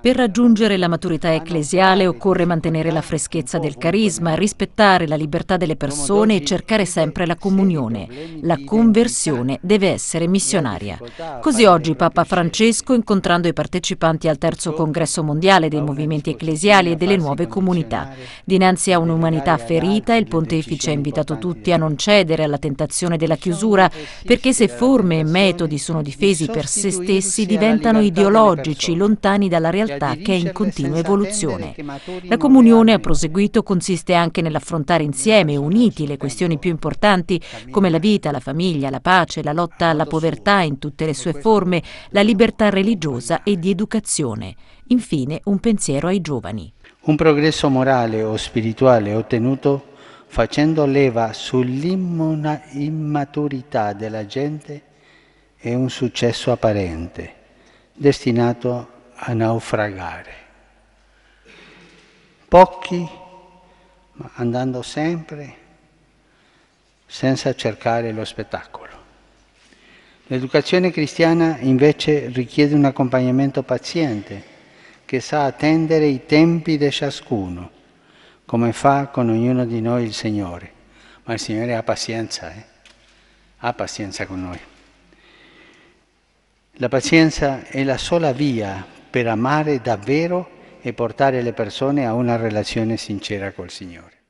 Per raggiungere la maturità ecclesiale occorre mantenere la freschezza del carisma, rispettare la libertà delle persone e cercare sempre la comunione. La conversione deve essere missionaria. Così oggi Papa Francesco, incontrando i partecipanti al terzo congresso mondiale dei movimenti ecclesiali e delle nuove comunità, dinanzi a un'umanità ferita, il pontefice ha invitato tutti a non cedere alla tentazione della chiusura, perché se forme e metodi sono difesi per se stessi diventano ideologici, lontani dalla realtà realtà che è in continua evoluzione. La comunione ha proseguito consiste anche nell'affrontare insieme, uniti, le questioni più importanti come la vita, la famiglia, la pace, la lotta alla povertà in tutte le sue forme, la libertà religiosa e di educazione. Infine un pensiero ai giovani. Un progresso morale o spirituale ottenuto facendo leva sull'immaturità della gente è un successo apparente, destinato a naufragare. Pochi, ma andando sempre senza cercare lo spettacolo. L'educazione cristiana invece richiede un accompagnamento paziente che sa attendere i tempi di ciascuno, come fa con ognuno di noi il Signore. Ma il Signore ha pazienza, eh? ha pazienza con noi. La pazienza è la sola via per amare davvero e portare le persone a una relazione sincera col Signore.